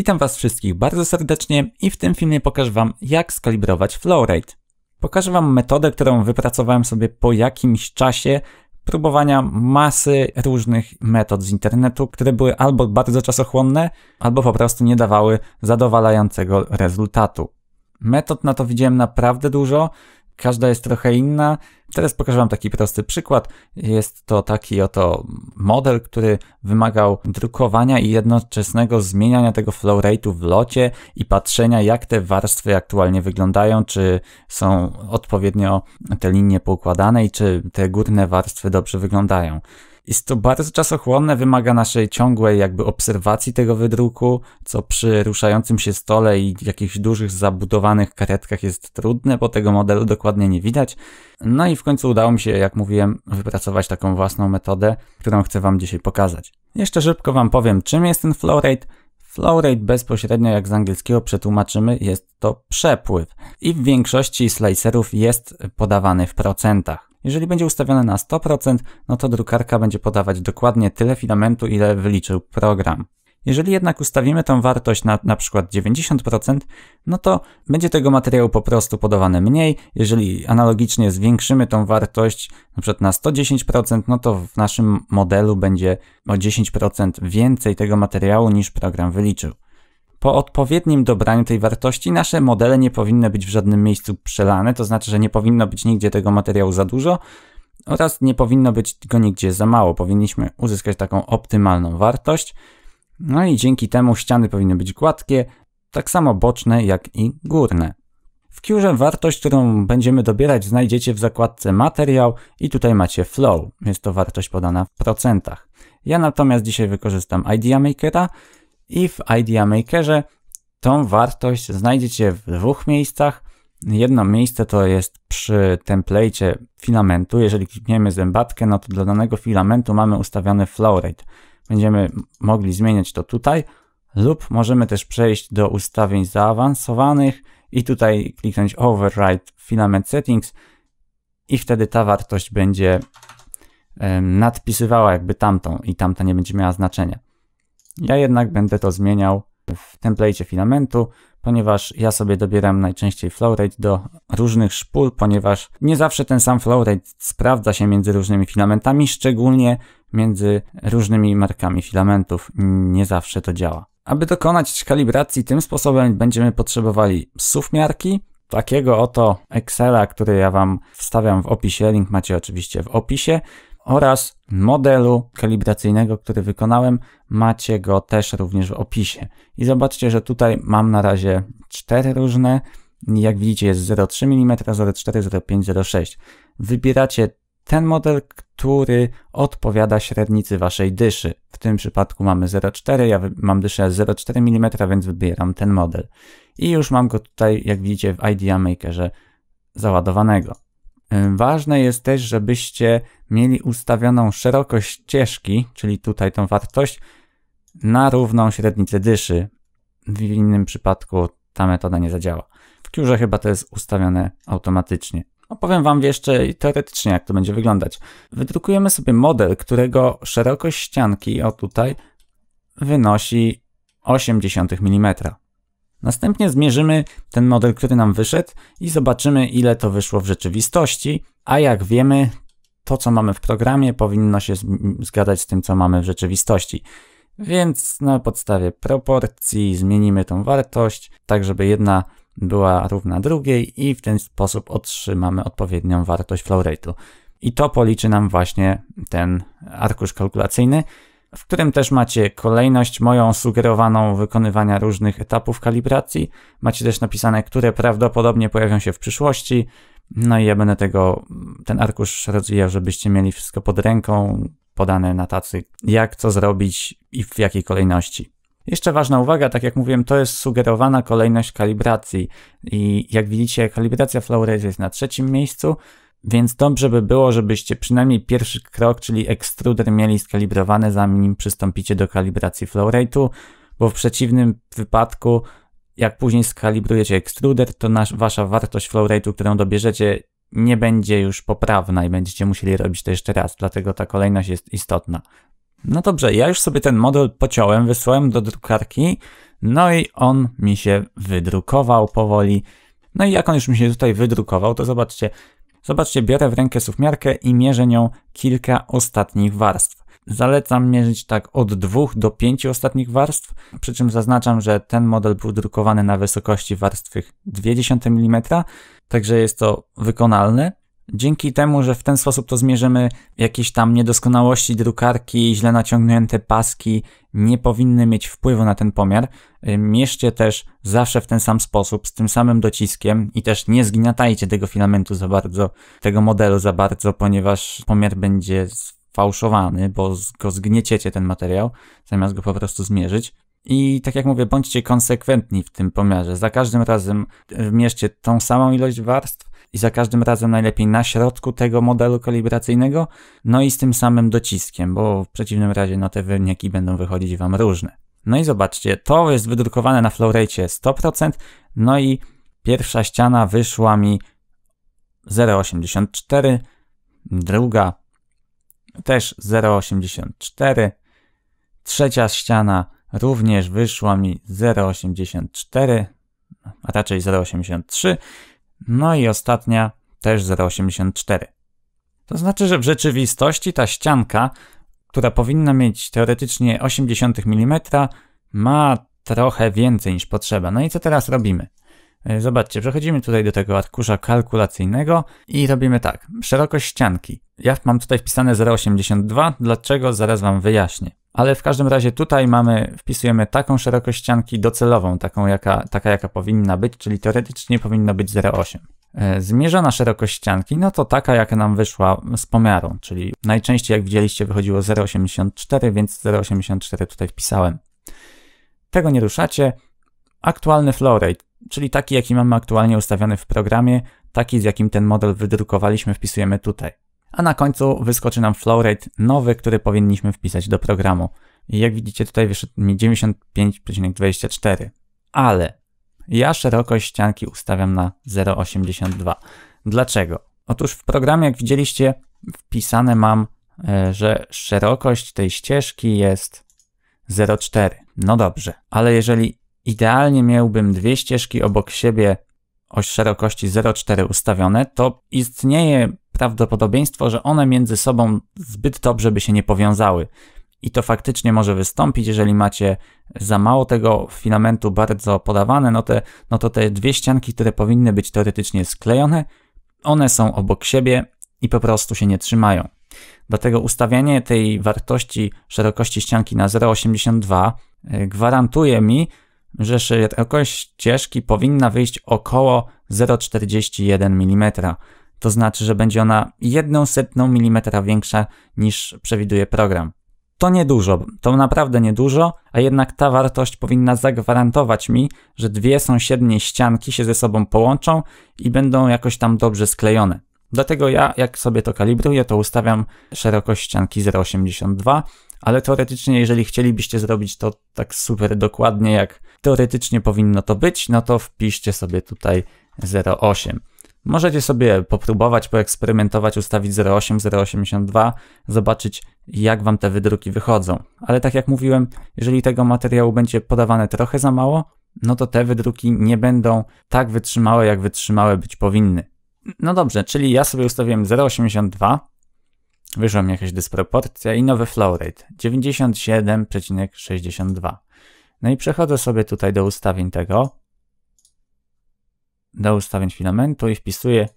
Witam Was wszystkich bardzo serdecznie i w tym filmie pokażę Wam jak skalibrować flowrate. Pokażę Wam metodę, którą wypracowałem sobie po jakimś czasie próbowania masy różnych metod z internetu, które były albo bardzo czasochłonne, albo po prostu nie dawały zadowalającego rezultatu. Metod na to widziałem naprawdę dużo, Każda jest trochę inna. Teraz pokażę Wam taki prosty przykład. Jest to taki oto model, który wymagał drukowania i jednoczesnego zmieniania tego flow rate'u w locie i patrzenia, jak te warstwy aktualnie wyglądają, czy są odpowiednio te linie poukładane i czy te górne warstwy dobrze wyglądają. Jest to bardzo czasochłonne, wymaga naszej ciągłej jakby obserwacji tego wydruku, co przy ruszającym się stole i jakichś dużych zabudowanych karetkach jest trudne, bo tego modelu dokładnie nie widać. No i w końcu udało mi się, jak mówiłem, wypracować taką własną metodę, którą chcę Wam dzisiaj pokazać. Jeszcze szybko Wam powiem, czym jest ten flowrate. Flowrate bezpośrednio, jak z angielskiego przetłumaczymy, jest to przepływ i w większości slicerów jest podawany w procentach. Jeżeli będzie ustawione na 100%, no to drukarka będzie podawać dokładnie tyle filamentu, ile wyliczył program. Jeżeli jednak ustawimy tą wartość na na przykład 90%, no to będzie tego materiału po prostu podawane mniej. Jeżeli analogicznie zwiększymy tą wartość na przykład na 110%, no to w naszym modelu będzie o 10% więcej tego materiału niż program wyliczył. Po odpowiednim dobraniu tej wartości nasze modele nie powinny być w żadnym miejscu przelane, to znaczy, że nie powinno być nigdzie tego materiału za dużo oraz nie powinno być go nigdzie za mało. Powinniśmy uzyskać taką optymalną wartość. No i dzięki temu ściany powinny być gładkie, tak samo boczne jak i górne. W Curze wartość, którą będziemy dobierać znajdziecie w zakładce materiał i tutaj macie flow, jest to wartość podana w procentach. Ja natomiast dzisiaj wykorzystam Idea Makera, i w Idea Makerze tą wartość znajdziecie w dwóch miejscach. Jedno miejsce to jest przy template filamentu. Jeżeli klikniemy zębatkę, no to dla danego filamentu mamy ustawiony flow rate. Będziemy mogli zmieniać to tutaj lub możemy też przejść do ustawień zaawansowanych i tutaj kliknąć override filament settings i wtedy ta wartość będzie nadpisywała jakby tamtą i tamta nie będzie miała znaczenia. Ja jednak będę to zmieniał w template filamentu, ponieważ ja sobie dobieram najczęściej flowrate do różnych szpul, ponieważ nie zawsze ten sam flowrate sprawdza się między różnymi filamentami, szczególnie między różnymi markami filamentów. Nie zawsze to działa. Aby dokonać kalibracji tym sposobem będziemy potrzebowali suwmiarki, takiego oto Excela, który ja Wam wstawiam w opisie, link macie oczywiście w opisie, oraz modelu kalibracyjnego, który wykonałem. Macie go też również w opisie. I zobaczcie, że tutaj mam na razie cztery różne. Jak widzicie jest 0,3 mm, 0,4, 0,5, 0,6. Wybieracie ten model, który odpowiada średnicy waszej dyszy. W tym przypadku mamy 0,4, ja mam dyszę 0,4 mm, więc wybieram ten model. I już mam go tutaj, jak widzicie, w IDEA Makerze załadowanego. Ważne jest też, żebyście mieli ustawioną szerokość ścieżki, czyli tutaj tą wartość, na równą średnicę dyszy. W innym przypadku ta metoda nie zadziała. W kiurze chyba to jest ustawione automatycznie. Opowiem Wam jeszcze teoretycznie, jak to będzie wyglądać. Wydrukujemy sobie model, którego szerokość ścianki, o tutaj, wynosi 0,8 mm. Następnie zmierzymy ten model, który nam wyszedł i zobaczymy ile to wyszło w rzeczywistości, a jak wiemy to co mamy w programie powinno się zgadzać z tym co mamy w rzeczywistości. Więc na podstawie proporcji zmienimy tą wartość, tak żeby jedna była równa drugiej i w ten sposób otrzymamy odpowiednią wartość flow rate'u. I to policzy nam właśnie ten arkusz kalkulacyjny w którym też macie kolejność moją sugerowaną wykonywania różnych etapów kalibracji. Macie też napisane, które prawdopodobnie pojawią się w przyszłości. No i ja będę tego, ten arkusz rozwijał, żebyście mieli wszystko pod ręką, podane na tacy, jak co zrobić i w jakiej kolejności. Jeszcze ważna uwaga, tak jak mówiłem, to jest sugerowana kolejność kalibracji i jak widzicie kalibracja flow jest na trzecim miejscu, więc dobrze by było, żebyście przynajmniej pierwszy krok, czyli ekstruder mieli skalibrowany, zanim przystąpicie do kalibracji flow rate'u, bo w przeciwnym wypadku, jak później skalibrujecie ekstruder, to nasz, wasza wartość flow rate'u, którą dobierzecie, nie będzie już poprawna i będziecie musieli robić to jeszcze raz, dlatego ta kolejność jest istotna. No dobrze, ja już sobie ten model pociąłem, wysłałem do drukarki, no i on mi się wydrukował powoli. No i jak on już mi się tutaj wydrukował, to zobaczcie, Zobaczcie, biorę w rękę suchmiarkę i mierzę nią kilka ostatnich warstw. Zalecam mierzyć tak od 2 do 5 ostatnich warstw, przy czym zaznaczam, że ten model był drukowany na wysokości warstwy 0,2 mm, także jest to wykonalne. Dzięki temu, że w ten sposób to zmierzymy, jakieś tam niedoskonałości drukarki, źle naciągnięte paski nie powinny mieć wpływu na ten pomiar. Mieszcie też zawsze w ten sam sposób, z tym samym dociskiem i też nie zgniatajcie tego filamentu za bardzo, tego modelu za bardzo, ponieważ pomiar będzie fałszowany, bo go zgnieciecie ten materiał, zamiast go po prostu zmierzyć. I tak jak mówię, bądźcie konsekwentni w tym pomiarze. Za każdym razem wmierzcie tą samą ilość warstw i za każdym razem najlepiej na środku tego modelu kalibracyjnego, no i z tym samym dociskiem, bo w przeciwnym razie no te wyniki będą wychodzić Wam różne. No i zobaczcie, to jest wydrukowane na flowrate 100%, no i pierwsza ściana wyszła mi 0,84, druga też 0,84, trzecia ściana również wyszła mi 0,84, a raczej 0,83, no i ostatnia też 0,84. To znaczy, że w rzeczywistości ta ścianka, która powinna mieć teoretycznie 0,8 mm, ma trochę więcej niż potrzeba. No i co teraz robimy? E, zobaczcie, przechodzimy tutaj do tego arkusza kalkulacyjnego i robimy tak. Szerokość ścianki. Ja mam tutaj wpisane 0,82. Dlaczego? Zaraz Wam wyjaśnię. Ale w każdym razie tutaj mamy, wpisujemy taką szerokość ścianki docelową, taką jaka, taka jaka powinna być, czyli teoretycznie powinno być 0,8. E, zmierzona szerokość ścianki, no to taka jaka nam wyszła z pomiaru, czyli najczęściej jak widzieliście wychodziło 0,84, więc 0,84 tutaj wpisałem. Tego nie ruszacie. Aktualny flow rate, czyli taki jaki mamy aktualnie ustawiony w programie, taki z jakim ten model wydrukowaliśmy wpisujemy tutaj a na końcu wyskoczy nam flowrate nowy, który powinniśmy wpisać do programu. I jak widzicie tutaj wyszedł mi 95,24, ale ja szerokość ścianki ustawiam na 0,82. Dlaczego? Otóż w programie, jak widzieliście, wpisane mam, e, że szerokość tej ścieżki jest 0,4. No dobrze, ale jeżeli idealnie miałbym dwie ścieżki obok siebie o szerokości 0,4 ustawione, to istnieje prawdopodobieństwo, że one między sobą zbyt dobrze by się nie powiązały. I to faktycznie może wystąpić, jeżeli macie za mało tego filamentu bardzo podawane, no, te, no to te dwie ścianki, które powinny być teoretycznie sklejone, one są obok siebie i po prostu się nie trzymają. Dlatego ustawianie tej wartości szerokości ścianki na 0,82 e, gwarantuje mi, że szerokość ścieżki powinna wyjść około 0,41 mm. To znaczy, że będzie ona jedną setną milimetra większa niż przewiduje program. To niedużo, to naprawdę niedużo, a jednak ta wartość powinna zagwarantować mi, że dwie sąsiednie ścianki się ze sobą połączą i będą jakoś tam dobrze sklejone. Dlatego ja, jak sobie to kalibruję, to ustawiam szerokość ścianki 0,82, ale teoretycznie, jeżeli chcielibyście zrobić to tak super dokładnie, jak teoretycznie powinno to być, no to wpiszcie sobie tutaj 0,8. Możecie sobie popróbować, poeksperymentować, ustawić 0,8, 0,82, zobaczyć jak Wam te wydruki wychodzą. Ale tak jak mówiłem, jeżeli tego materiału będzie podawane trochę za mało, no to te wydruki nie będą tak wytrzymałe, jak wytrzymałe być powinny. No dobrze, czyli ja sobie ustawiłem 0,82, wyszła mi jakaś dysproporcja i nowy flow rate 97,62. No i przechodzę sobie tutaj do ustawień tego do ustawień filamentu i wpisuję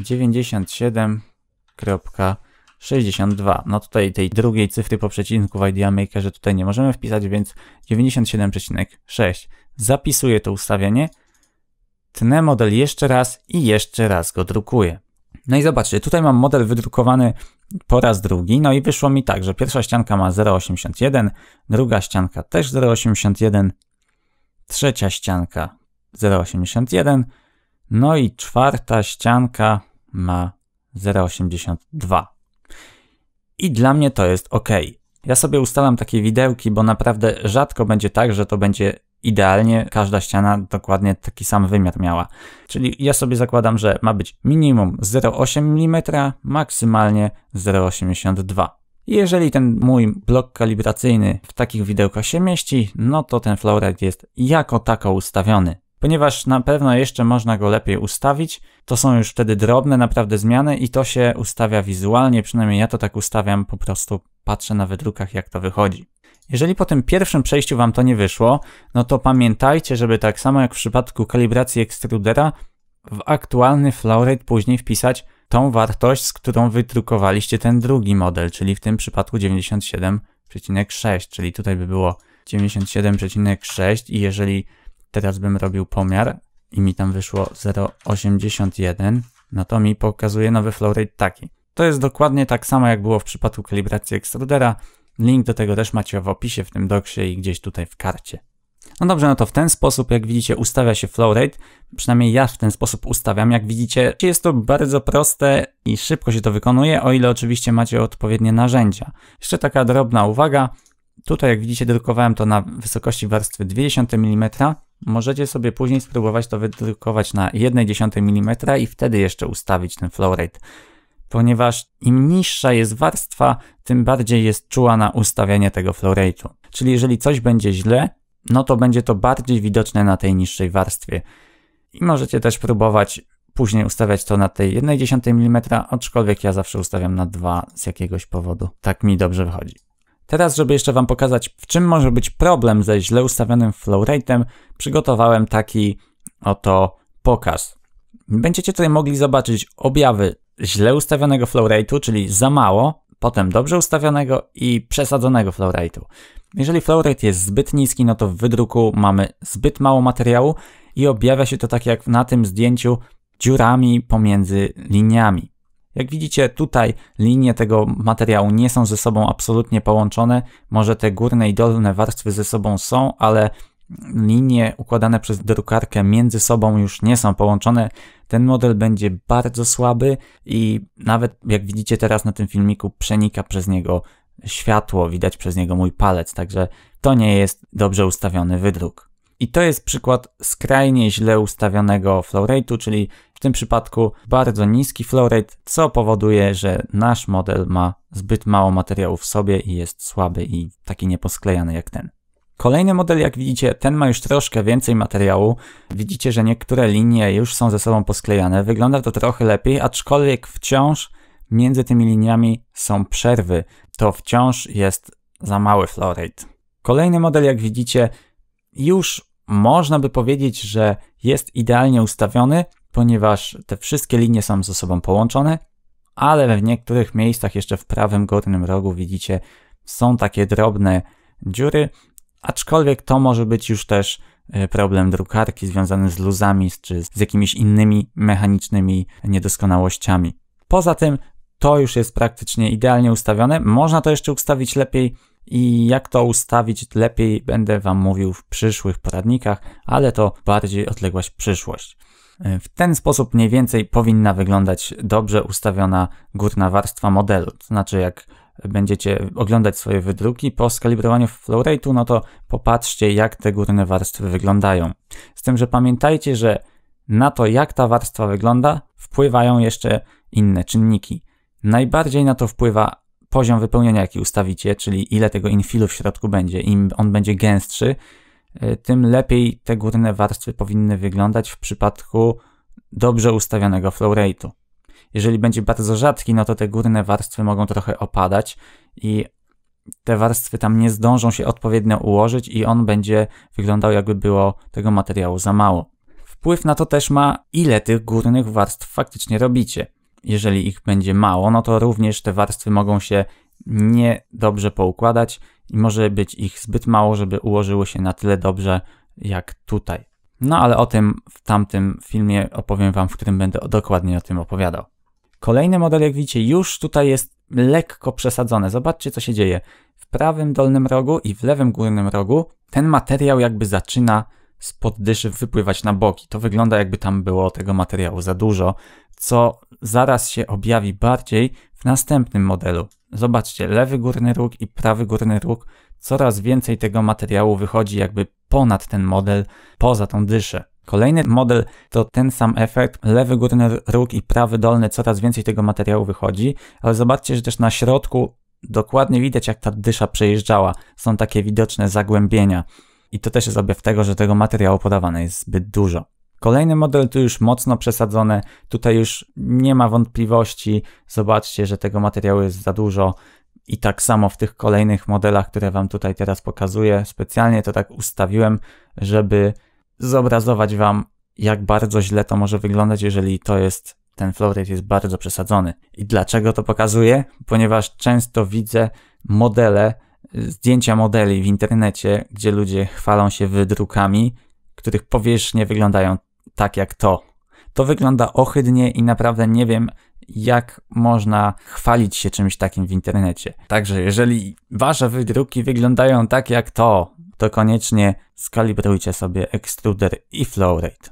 97.62. No tutaj tej drugiej cyfry po przecinku w IDEA Makerze tutaj nie możemy wpisać, więc 97,6. Zapisuję to ustawienie, tnę model jeszcze raz i jeszcze raz go drukuję. No i zobaczcie, tutaj mam model wydrukowany po raz drugi, no i wyszło mi tak, że pierwsza ścianka ma 0,81, druga ścianka też 0,81, trzecia ścianka 0,81. No i czwarta ścianka ma 0,82. I dla mnie to jest ok. Ja sobie ustalam takie widełki, bo naprawdę rzadko będzie tak, że to będzie idealnie każda ściana dokładnie taki sam wymiar miała. Czyli ja sobie zakładam, że ma być minimum 0,8 mm, maksymalnie 0,82. Jeżeli ten mój blok kalibracyjny w takich widełkach się mieści, no to ten flow rate jest jako tako ustawiony ponieważ na pewno jeszcze można go lepiej ustawić. To są już wtedy drobne naprawdę zmiany i to się ustawia wizualnie, przynajmniej ja to tak ustawiam, po prostu patrzę na wydrukach jak to wychodzi. Jeżeli po tym pierwszym przejściu Wam to nie wyszło, no to pamiętajcie, żeby tak samo jak w przypadku kalibracji ekstrudera, w aktualny flow rate później wpisać tą wartość, z którą wydrukowaliście ten drugi model, czyli w tym przypadku 97,6, czyli tutaj by było 97,6 i jeżeli teraz bym robił pomiar i mi tam wyszło 0,81, no to mi pokazuje nowy flow rate taki. To jest dokładnie tak samo jak było w przypadku kalibracji extrudera. Link do tego też macie w opisie w tym doksie i gdzieś tutaj w karcie. No dobrze, no to w ten sposób, jak widzicie, ustawia się flow rate. Przynajmniej ja w ten sposób ustawiam. Jak widzicie, jest to bardzo proste i szybko się to wykonuje, o ile oczywiście macie odpowiednie narzędzia. Jeszcze taka drobna uwaga. Tutaj, jak widzicie, drukowałem to na wysokości warstwy 20 mm, Możecie sobie później spróbować to wydrukować na 1,1 mm i wtedy jeszcze ustawić ten flow rate, ponieważ im niższa jest warstwa, tym bardziej jest czuła na ustawianie tego flow rate'u. Czyli jeżeli coś będzie źle, no to będzie to bardziej widoczne na tej niższej warstwie. I możecie też próbować później ustawiać to na tej 1,1 mm, aczkolwiek ja zawsze ustawiam na 2 z jakiegoś powodu. Tak mi dobrze wychodzi. Teraz, żeby jeszcze Wam pokazać, w czym może być problem ze źle ustawionym rate'em, przygotowałem taki oto pokaz. Będziecie tutaj mogli zobaczyć objawy źle ustawionego flowrate'u, czyli za mało, potem dobrze ustawionego i przesadzonego flowrate'u. Jeżeli flowrate jest zbyt niski, no to w wydruku mamy zbyt mało materiału i objawia się to tak jak na tym zdjęciu dziurami pomiędzy liniami. Jak widzicie tutaj linie tego materiału nie są ze sobą absolutnie połączone, może te górne i dolne warstwy ze sobą są, ale linie układane przez drukarkę między sobą już nie są połączone. Ten model będzie bardzo słaby i nawet jak widzicie teraz na tym filmiku przenika przez niego światło, widać przez niego mój palec, także to nie jest dobrze ustawiony wydruk. I to jest przykład skrajnie źle ustawionego flow rate'u, czyli w tym przypadku bardzo niski flow rate, co powoduje, że nasz model ma zbyt mało materiału w sobie i jest słaby i taki nieposklejany jak ten. Kolejny model, jak widzicie, ten ma już troszkę więcej materiału. Widzicie, że niektóre linie już są ze sobą posklejane. Wygląda to trochę lepiej, aczkolwiek wciąż między tymi liniami są przerwy. To wciąż jest za mały flow rate. Kolejny model, jak widzicie, już można by powiedzieć, że jest idealnie ustawiony, ponieważ te wszystkie linie są ze sobą połączone, ale w niektórych miejscach jeszcze w prawym górnym rogu widzicie są takie drobne dziury, aczkolwiek to może być już też e, problem drukarki związany z luzami czy z jakimiś innymi mechanicznymi niedoskonałościami. Poza tym to już jest praktycznie idealnie ustawione. Można to jeszcze ustawić lepiej i jak to ustawić lepiej będę Wam mówił w przyszłych poradnikach, ale to bardziej odległaś przyszłość. E, w ten sposób mniej więcej powinna wyglądać dobrze ustawiona górna warstwa modelu. To znaczy, jak będziecie oglądać swoje wydruki po skalibrowaniu rate'u, no to popatrzcie, jak te górne warstwy wyglądają. Z tym, że pamiętajcie, że na to, jak ta warstwa wygląda, wpływają jeszcze inne czynniki. Najbardziej na to wpływa poziom wypełnienia, jaki ustawicie, czyli ile tego infilu w środku będzie. Im on będzie gęstszy, Y, tym lepiej te górne warstwy powinny wyglądać w przypadku dobrze ustawionego flow rate'u. Jeżeli będzie bardzo rzadki, no to te górne warstwy mogą trochę opadać i te warstwy tam nie zdążą się odpowiednio ułożyć i on będzie wyglądał jakby było tego materiału za mało. Wpływ na to też ma ile tych górnych warstw faktycznie robicie. Jeżeli ich będzie mało, no to również te warstwy mogą się niedobrze poukładać i może być ich zbyt mało, żeby ułożyło się na tyle dobrze jak tutaj. No ale o tym w tamtym filmie opowiem Wam, w którym będę dokładnie o tym opowiadał. Kolejny model, jak widzicie, już tutaj jest lekko przesadzone. Zobaczcie, co się dzieje. W prawym dolnym rogu i w lewym górnym rogu ten materiał jakby zaczyna spod dyszy wypływać na boki. To wygląda jakby tam było tego materiału za dużo, co zaraz się objawi bardziej w następnym modelu. Zobaczcie, lewy górny róg i prawy górny róg, coraz więcej tego materiału wychodzi jakby ponad ten model, poza tą dyszę. Kolejny model to ten sam efekt, lewy górny róg i prawy dolny, coraz więcej tego materiału wychodzi, ale zobaczcie, że też na środku dokładnie widać jak ta dysza przejeżdżała, są takie widoczne zagłębienia. I to też jest objaw tego, że tego materiału podawane jest zbyt dużo. Kolejny model tu już mocno przesadzone, tutaj już nie ma wątpliwości, zobaczcie, że tego materiału jest za dużo i tak samo w tych kolejnych modelach, które Wam tutaj teraz pokazuję, specjalnie to tak ustawiłem, żeby zobrazować Wam, jak bardzo źle to może wyglądać, jeżeli to jest, ten flow rate jest bardzo przesadzony. I dlaczego to pokazuję? Ponieważ często widzę modele, y, zdjęcia modeli w internecie, gdzie ludzie chwalą się wydrukami, których powierzchnie wyglądają tak jak to. To wygląda ohydnie i naprawdę nie wiem, jak można chwalić się czymś takim w internecie. Także jeżeli wasze wydruki wyglądają tak jak to, to koniecznie skalibrujcie sobie extruder i flow rate.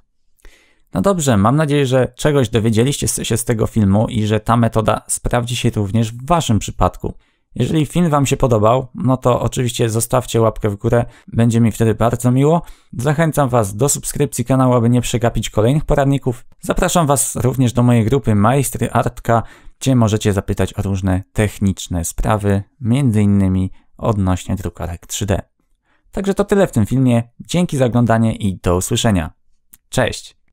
No dobrze, mam nadzieję, że czegoś dowiedzieliście się z tego filmu i że ta metoda sprawdzi się również w waszym przypadku. Jeżeli film Wam się podobał, no to oczywiście zostawcie łapkę w górę, będzie mi wtedy bardzo miło. Zachęcam Was do subskrypcji kanału, aby nie przegapić kolejnych poradników. Zapraszam Was również do mojej grupy Majstry Artka, gdzie możecie zapytać o różne techniczne sprawy, m.in. odnośnie drukarek 3D. Także to tyle w tym filmie. Dzięki za oglądanie i do usłyszenia. Cześć!